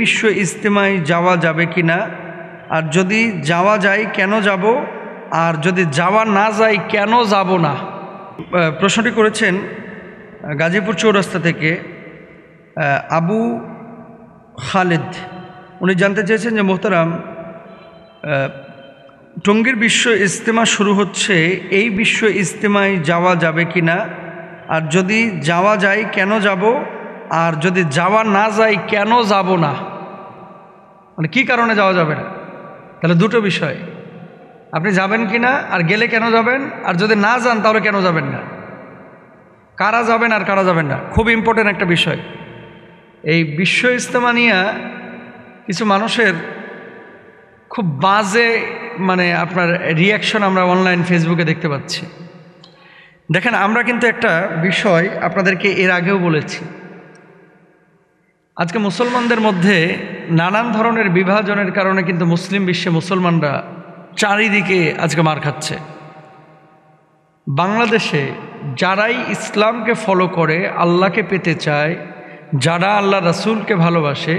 বিশ্ব ইজতেমায় যাওয়া যাবে কি না আর যদি যাওয়া যায় কেন যাব আর যদি যাওয়া না যায় কেন যাব না প্রশ্নটি করেছেন গাজীপুর চৌরাস্তা থেকে আবু খালেদ উনি জানতে চেয়েছেন যে মোহতারাম টঙ্গীর বিশ্ব ইজতেমা শুরু হচ্ছে এই বিশ্ব ইজতেমায় যাওয়া যাবে কি না আর যদি যাওয়া যায় কেন যাব আর যদি যাওয়া না যায় কেন যাব না মানে কি কারণে যাওয়া যাবে না তাহলে দুটো বিষয় আপনি যাবেন কি না আর গেলে কেন যাবেন আর যদি না যান তাহলে কেন যাবেন না কারা যাবেন আর কারা যাবেন না খুব ইম্পর্টেন্ট একটা বিষয় এই বিশ্ব ইজতেমা নিয়ে কিছু মানুষের খুব বাজে মানে আপনার রিয়াকশন আমরা অনলাইন ফেসবুকে দেখতে পাচ্ছি দেখেন আমরা কিন্তু একটা বিষয় আপনাদেরকে এর আগেও বলেছি আজকে মুসলমানদের মধ্যে নানান ধরনের বিভাজনের কারণে কিন্তু মুসলিম বিশ্বে মুসলমানরা চারিদিকে আজকে মার খাচ্ছে বাংলাদেশে যারাই ইসলামকে ফলো করে আল্লাহকে পেতে চায় যারা আল্লাহ রাসুলকে ভালোবাসে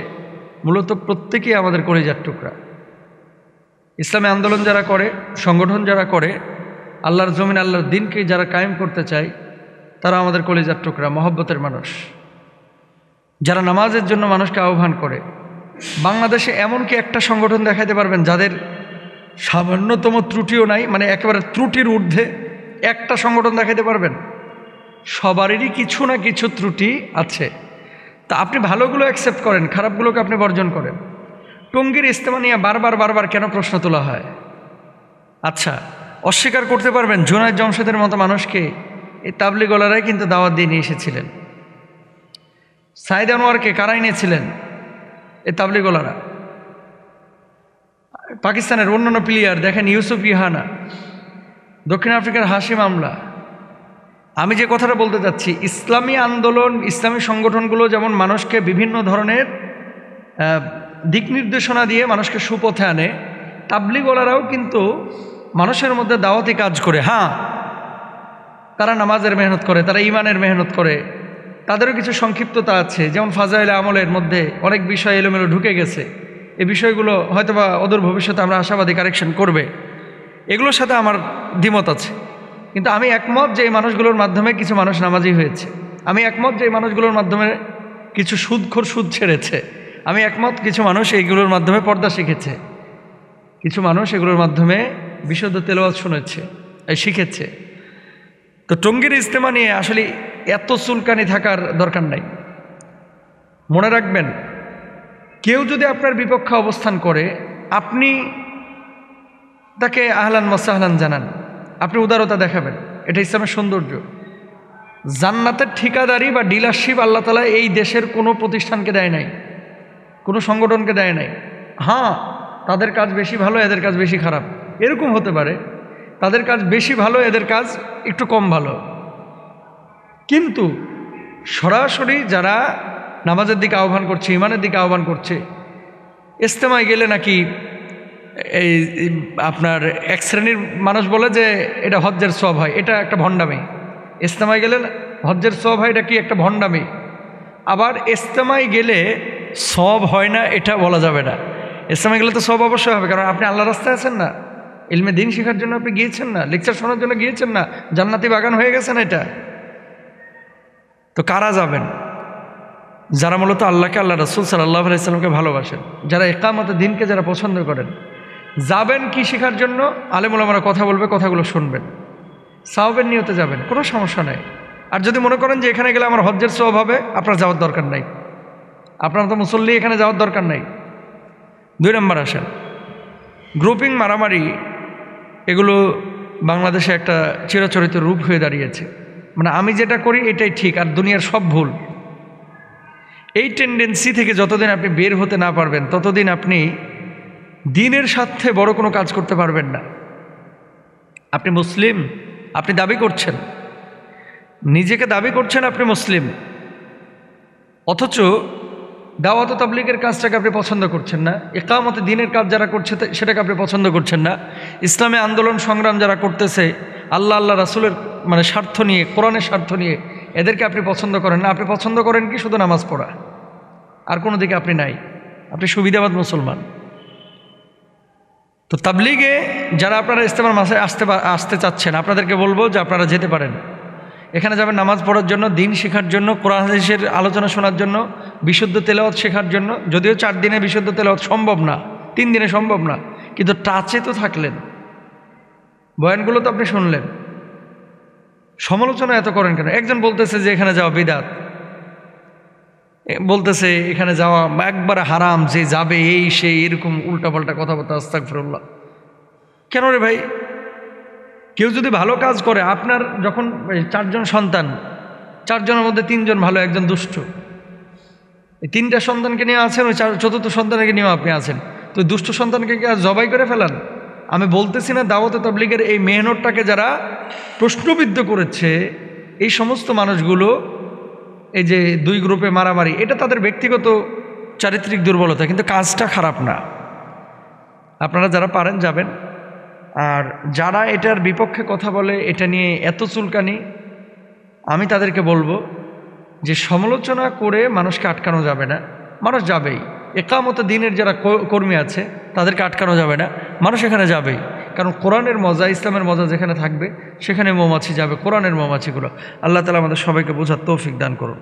মূলত প্রত্যেকেই আমাদের যার টুকরা ইসলামী আন্দোলন যারা করে সংগঠন যারা করে আল্লাহর জমিন আল্লাহর দিনকে যারা কায়েম করতে চায় তারা আমাদের কলেজার টুকরা মহব্বতের মানুষ যারা নামাজের জন্য মানুষকে আহ্বান করে বাংলাদেশে এমন কি একটা সংগঠন দেখাতে পারবেন যাদের সামান্যতম ত্রুটিও নাই মানে একেবারে ত্রুটির ঊর্ধ্বে একটা সংগঠন দেখাতে পারবেন সবারই কিছু না কিছু ত্রুটি আছে তা আপনি ভালোগুলো অ্যাকসেপ্ট করেন খারাপগুলোকে আপনি বর্জন করেন টঙ্গির ইস্তেমা নিয়ে বারবার বারবার কেন প্রশ্ন তোলা হয় আচ্ছা অস্বীকার করতে পারবেন জোনায় জমশেদের মতো মানুষকে এই তাবলিগলারাই কিন্তু দাওয়াত দিয়ে নিয়ে এসেছিলেন সাইদ আনোয়ারকে কারা এনেছিলেন এ তাবলিগোলারা পাকিস্তানের অন্যান্য প্লেয়ার দেখেন ইউসুফ ইহানা দক্ষিণ আফ্রিকার হাসিম আমলা আমি যে কথাটা বলতে চাচ্ছি ইসলামী আন্দোলন ইসলামী সংগঠনগুলো যেমন মানুষকে বিভিন্ন ধরনের দিক নির্দেশনা দিয়ে মানুষকে সুপথে আনে তাবলিগোলারাও কিন্তু মানুষের মধ্যে দাওয়াতি কাজ করে হ্যাঁ তারা নামাজের মেহনত করে তারা ইমানের মেহনত করে তাদেরও কিছু সংক্ষিপ্ততা আছে যেমন ফাজাইল আমলের মধ্যে অনেক বিষয় এলোমেলো ঢুকে গেছে এই বিষয়গুলো হয়তোবা ওদের ভবিষ্যতে আমরা আশাবাদী কারেকশন করবে এগুলোর সাথে আমার দ্বিমত আছে কিন্তু আমি একমত যে এই মানুষগুলোর মাধ্যমে কিছু মানুষ নামাজি হয়েছে আমি একমত যে এই মানুষগুলোর মাধ্যমে কিছু সুদখোর সুদ ছেড়েছে আমি একমত কিছু মানুষ এইগুলোর মাধ্যমে পর্দা শিখেছে কিছু মানুষ এগুলোর মাধ্যমে বিশুদ্ধ তেলোয়াজ শুনেছে শিখেছে তো টঙ্গির ইজতেমা নিয়ে আসলে এত চুলকানি থাকার দরকার নাই মনে রাখবেন কেউ যদি আপনার বিপক্ষে অবস্থান করে আপনি তাকে আহলান মসাহলান জানান আপনি উদারতা দেখাবেন এটা ইসলামের সৌন্দর্য জান্নাতের ঠিকাদারি বা ডিলারশিপ আল্লাহ তালা এই দেশের কোনো প্রতিষ্ঠানকে দেয় নাই কোনো সংগঠনকে দেয় নাই হ্যাঁ তাদের কাজ বেশি ভালো এদের কাজ বেশি খারাপ এরকম হতে পারে তাদের কাজ বেশি ভালো এদের কাজ একটু কম ভালো কিন্তু সরাসরি যারা নামাজের দিকে আহ্বান করছে ইমানের দিকে আহ্বান করছে ইস্তেমায় গেলে নাকি এই আপনার এক শ্রেণীর মানুষ বলে যে এটা হজ্জের সব হয় এটা একটা ভণ্ডামি ইস্তেমায় গেলে হজ্জের সব হয় এটা কি একটা ভণ্ডামি আবার ইস্তেমায় গেলে সব হয় না এটা বলা যাবে না ইস্তেমায় গেলে তো সব অবশ্যই হবে কারণ আপনি আল্লাহ রাস্তায় আছেন না ইলমে দিন শেখার জন্য আপনি গিয়েছেন না লেকচার শোনার জন্য গিয়েছেন না জান্নাতি বাগান হয়ে গেছেন এটা তো কারা যাবেন যারা মূলত আল্লাহকে আল্লাহ রসুল সাল্লাহ আলাইসাল্লামকে ভালোবাসেন যারা একামত দিনকে যারা পছন্দ করেন যাবেন কি শেখার জন্য আমরা কথা বলবে কথাগুলো শুনবেন সাহবের নিয়তে যাবেন কোনো সমস্যা নাই আর যদি মনে করেন যে এখানে গেলে আমার হজ্জের সব হবে আপনার যাওয়ার দরকার নাই আপনার তো মুসল্লি এখানে যাওয়ার দরকার নাই দুই নম্বর আসেন গ্রুপিং মারামারি এগুলো বাংলাদেশে একটা চিরাচরিত রূপ হয়ে দাঁড়িয়েছে মানে আমি যেটা করি এটাই ঠিক আর দুনিয়ার সব ভুল এই টেন্ডেন্সি থেকে যতদিন আপনি বের হতে না পারবেন ততদিন আপনি দিনের স্বার্থে বড় কোনো কাজ করতে পারবেন না আপনি মুসলিম আপনি দাবি করছেন নিজেকে দাবি করছেন আপনি মুসলিম অথচ দাওয়াত তাবলিগের কাজটাকে আপনি পছন্দ করছেন না একামতে দিনের কাজ যারা করছে সেটাকে আপনি পছন্দ করছেন না ইসলামে আন্দোলন সংগ্রাম যারা করতেছে আল্লাহ আল্লাহ রাসুলের মানে স্বার্থ নিয়ে কোরআনের স্বার্থ নিয়ে এদেরকে আপনি পছন্দ করেন না আপনি পছন্দ করেন কি শুধু নামাজ পড়া আর কোনো দিকে আপনি নাই আপনি সুবিধাবাদ মুসলমান তো তাবলিগে যারা আপনারা ইস্তেমার মাসে আসতে আসতে চাচ্ছেন আপনাদেরকে বলবো যে আপনারা যেতে পারেন এখানে যাবেন নামাজ পড়ার জন্য দিন শেখার জন্য কোরআন হাদিসের আলোচনা শোনার জন্য বিশুদ্ধ তেলাওয়াত শেখার জন্য যদিও চার দিনে বিশুদ্ধ তেলাওয়াত সম্ভব না তিন দিনে সম্ভব না কিন্তু টাচে তো থাকলেন বয়ানগুলো তো আপনি শুনলেন সমালোচনা এত করেন কেন একজন বলতেছে যে এখানে যাওয়া বিদাত বলতেছে এখানে যাওয়া একবারে হারাম যে যাবে এই সে এরকম উল্টাপাল্টা কথাবার্তা আস্তাক ফেরুল্লাহ কেন রে ভাই কেউ যদি ভালো কাজ করে আপনার যখন চারজন সন্তান চারজনের মধ্যে তিনজন ভালো একজন দুষ্ট এই তিনটা সন্তানকে নিয়ে আছেন ওই চার চতুর্থ সন্তানকে নিয়েও আপনি আছেন তো দুষ্ট সন্তানকে কি আর জবাই করে ফেলান আমি বলতেছি না দাওয়াতে তবলিগের এই মেহনতটাকে যারা প্রশ্নবিদ্ধ করেছে এই সমস্ত মানুষগুলো এই যে দুই গ্রুপে মারামারি এটা তাদের ব্যক্তিগত চারিত্রিক দুর্বলতা কিন্তু কাজটা খারাপ না আপনারা যারা পারেন যাবেন আর যারা এটার বিপক্ষে কথা বলে এটা নিয়ে এত চুলকানি আমি তাদেরকে বলবো যে সমালোচনা করে মানুষকে আটকানো যাবে না মানুষ যাবেই একামত দিনের যারা কর্মী আছে তাদেরকে আটকানো যাবে না মানুষ এখানে যাবেই কারণ কোরআনের মজা ইসলামের মজা যেখানে থাকবে সেখানে মৌমাছি যাবে কোরআনের মৌমাছিগুলো আল্লাহ তালা আমাদের সবাইকে বোঝার তৌফিক দান করুন